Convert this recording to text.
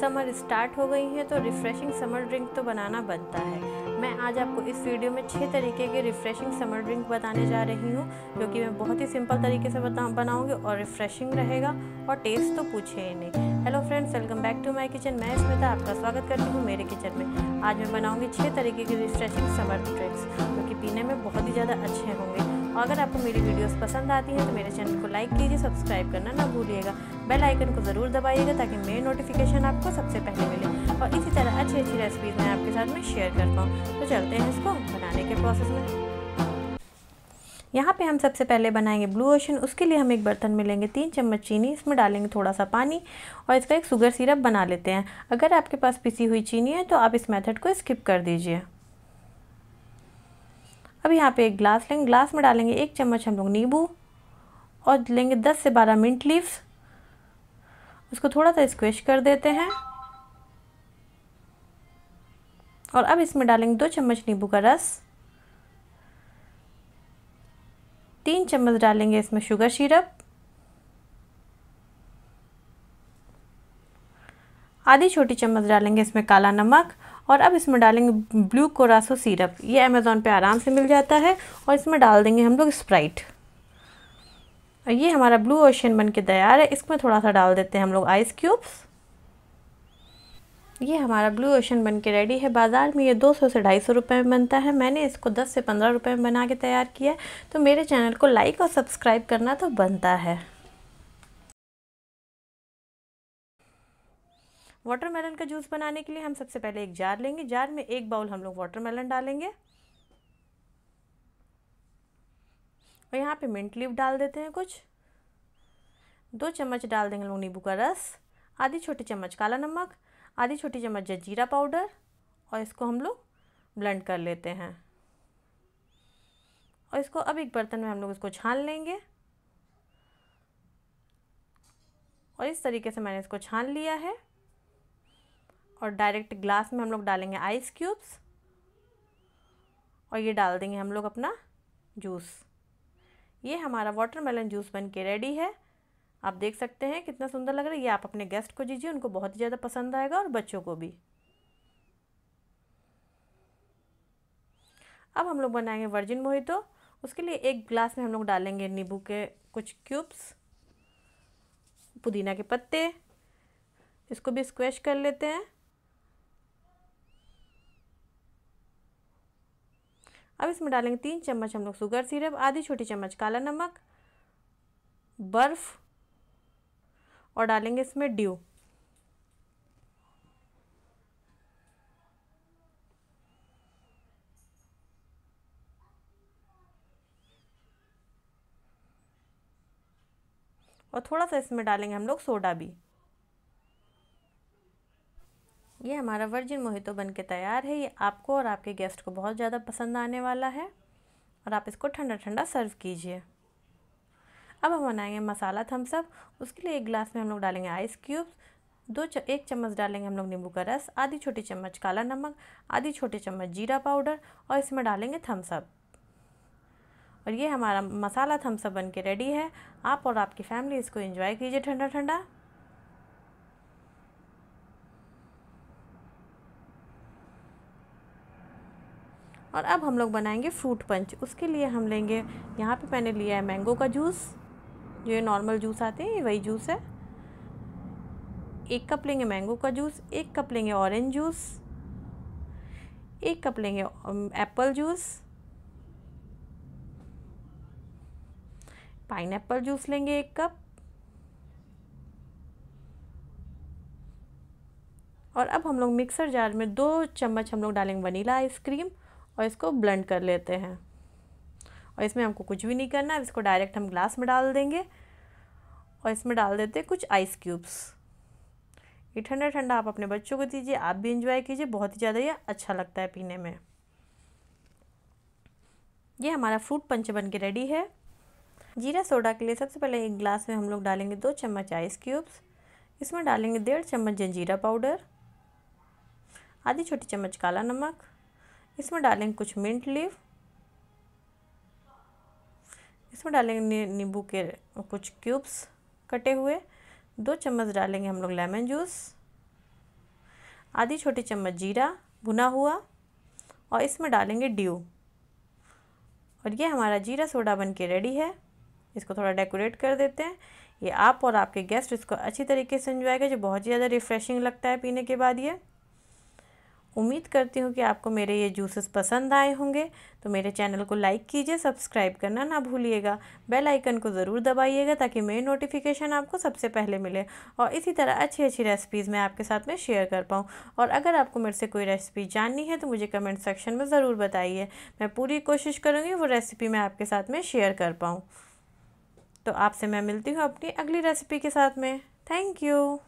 summer start हो गई है तो रिफ़्रेशिंग समर ड्रिंक तो बनाना बनता है मैं आज आपको इस वीडियो में छः तरीके के रिफ़्रेशिंग समर ड्रिंक बताने जा रही हूँ जो कि मैं बहुत ही सिंपल तरीके से बता बनाऊँगी और रिफ़्रेशिंग रहेगा और टेस्ट तो पूछे ही नहीं hello friends welcome back to my kitchen मैं स्मिता आपका स्वागत करती हूँ मेरे किचन में आज मैं बनाऊँगी छः तरीके के रिफ़्रेशिंग समर ड्रिंक्स जो कि पीने में बहुत ही ज़्यादा अच्छे होंगे अगर आपको मेरी वीडियोस पसंद आती हैं तो मेरे चैनल को लाइक कीजिए सब्सक्राइब करना ना भूलिएगा बेल आइकन को ज़रूर दबाइएगा ताकि मेरे नोटिफिकेशन आपको सबसे पहले मिले और इसी तरह अच्छी अच्छी रेसिपीज़ मैं आपके साथ में शेयर करता हूँ तो चलते हैं इसको बनाने के प्रोसेस में यहाँ पे हम सबसे पहले बनाएंगे ब्लू ओशन उसके लिए हम एक बर्तन में लेंगे तीन चम्मच चीनी इसमें डालेंगे थोड़ा सा पानी और इसका एक शुगर सिरप बना लेते हैं अगर आपके पास पिसी हुई चीनी है तो आप इस मेथड को स्किप कर दीजिए अब यहाँ पे एक ग्लास लेंगे ग्लास में डालेंगे एक चम्मच हम लोग नींबू और लेंगे दस से बारह मिनट लीव्स इसको थोड़ा सा स्क्वेश कर देते हैं और अब इसमें डालेंगे दो चम्मच नींबू का रस तीन चम्मच डालेंगे इसमें शुगर सिरप आधी छोटी चम्मच डालेंगे इसमें काला नमक और अब इसमें डालेंगे ब्लू कोरासो सिरप ये अमेज़ोन पे आराम से मिल जाता है और इसमें डाल देंगे हम लोग स्प्राइट और ये हमारा ब्लू ओशन बन के तैयार है इसमें थोड़ा सा डाल देते हैं हम लोग आइस क्यूब्स ये हमारा ब्लू ओशन बन के रेडी है बाज़ार में ये 200 से 250 रुपए में बनता है मैंने इसको 10 से 15 रुपए में बना के तैयार किया है तो मेरे चैनल को लाइक और सब्सक्राइब करना तो बनता है वाटरमेलन का जूस बनाने के लिए हम सबसे पहले एक जार लेंगे जार में एक बाउल हम लोग वाटरमेलन डालेंगे और यहाँ पे मिंट लीव डाल देते हैं कुछ दो चम्मच डाल देंगे लोग नींबू का रस आधी छोटी चम्मच काला नमक आधी छोटी चम्मच जजीरा पाउडर और इसको हम लोग ब्लेंड कर लेते हैं और इसको अब एक बर्तन में हम लोग इसको छान लेंगे और इस तरीके से मैंने इसको छान लिया है और डायरेक्ट ग्लास में हम लोग डालेंगे आइस क्यूब्स और ये डाल देंगे हम लोग अपना जूस ये हमारा वाटरमेलन जूस बन के रेडी है आप देख सकते हैं कितना सुंदर लग रहा है ये आप अपने गेस्ट को दीजिए उनको बहुत ही ज़्यादा पसंद आएगा और बच्चों को भी अब हम लोग बनाएंगे वर्जिन मोहितो उसके लिए एक ग्लास में हम लोग डालेंगे नींबू के कुछ क्यूब्स पुदीना के पत्ते इसको भी स्क्वैश कर लेते हैं अब इसमें डालेंगे तीन चम्मच हम लोग शुगर सिरप आधी छोटी चम्मच काला नमक बर्फ़ और डालेंगे इसमें ड्यू और थोड़ा सा इसमें डालेंगे हम लोग सोडा भी ये हमारा वर्जिन मोहितो बन के तैयार है ये आपको और आपके गेस्ट को बहुत ज़्यादा पसंद आने वाला है और आप इसको ठंडा ठंडा सर्व कीजिए अब हम बनाएंगे मसाला थम्सअप उसके लिए एक गिलास में हम लोग डालेंगे आइस क्यूब्स दो च, एक चम्मच डालेंगे हम लोग नींबू का रस आधी छोटी चम्मच काला नमक आधी छोटी चम्मच जीरा पाउडर और इसमें डालेंगे थम्सअप और ये हमारा मसाला थम्सअप बन के रेडी है आप और आपकी फैमिली इसको एंजॉय कीजिए ठंडा ठंडा और अब हम लोग बनाएंगे फ्रूट पंच उसके लिए हम लेंगे यहाँ पे मैंने लिया है मैंगो का जूस जो ये नॉर्मल जूस आते हैं वही जूस है एक कप लेंगे मैंगो का जूस एक कप लेंगे ऑरेंज जूस एक कप लेंगे एप्पल जूस पाइन जूस लेंगे एक कप और अब हम लोग मिक्सर जार में दो चम्मच हम लोग डालेंगे वनीला आइसक्रीम और इसको ब्लेंड कर लेते हैं और इसमें हमको कुछ भी नहीं करना इसको डायरेक्ट हम ग्लास में डाल देंगे और इसमें डाल देते हैं कुछ आइस क्यूब्स ये ठंडा ठंडा आप अपने बच्चों को दीजिए आप भी इंजॉय कीजिए बहुत ही ज़्यादा ये अच्छा लगता है पीने में ये हमारा फ्रूट पंच बन के रेडी है जीरा सोडा के लिए सबसे पहले एक ग्लास में हम लोग डालेंगे दो चम्मच आइस क्यूब्स इसमें डालेंगे डेढ़ चम्मच जंजीरा पाउडर आधी छोटी चम्मच काला नमक इसमें डालेंगे कुछ मिंट लीव इसमें डालेंगे नींबू के कुछ क्यूब्स कटे हुए दो चम्मच डालेंगे हम लोग लेमन जूस आधी छोटी चम्मच जीरा भुना हुआ और इसमें डालेंगे ड्यू और ये हमारा जीरा सोडा बन के रेडी है इसको थोड़ा डेकोरेट कर देते हैं ये आप और आपके गेस्ट इसको अच्छी तरीके से इन्जॉय करें जो बहुत ही ज़्यादा रिफ़्रेशिंग लगता है पीने के बाद ये उम्मीद करती हूँ कि आपको मेरे ये जूसेस पसंद आए होंगे तो मेरे चैनल को लाइक कीजिए सब्सक्राइब करना ना भूलिएगा बेल आइकन को ज़रूर दबाइएगा ताकि मेरी नोटिफिकेशन आपको सबसे पहले मिले और इसी तरह अच्छी अच्छी रेसिपीज़ मैं आपके साथ में शेयर कर पाऊँ और अगर आपको मेरे से कोई रेसिपी जाननी है तो मुझे कमेंट सेक्शन में ज़रूर बताइए मैं पूरी कोशिश करूँगी वो रेसिपी मैं आपके साथ में शेयर कर पाऊँ तो आपसे मैं मिलती हूँ अपनी अगली रेसिपी के साथ में थैंक यू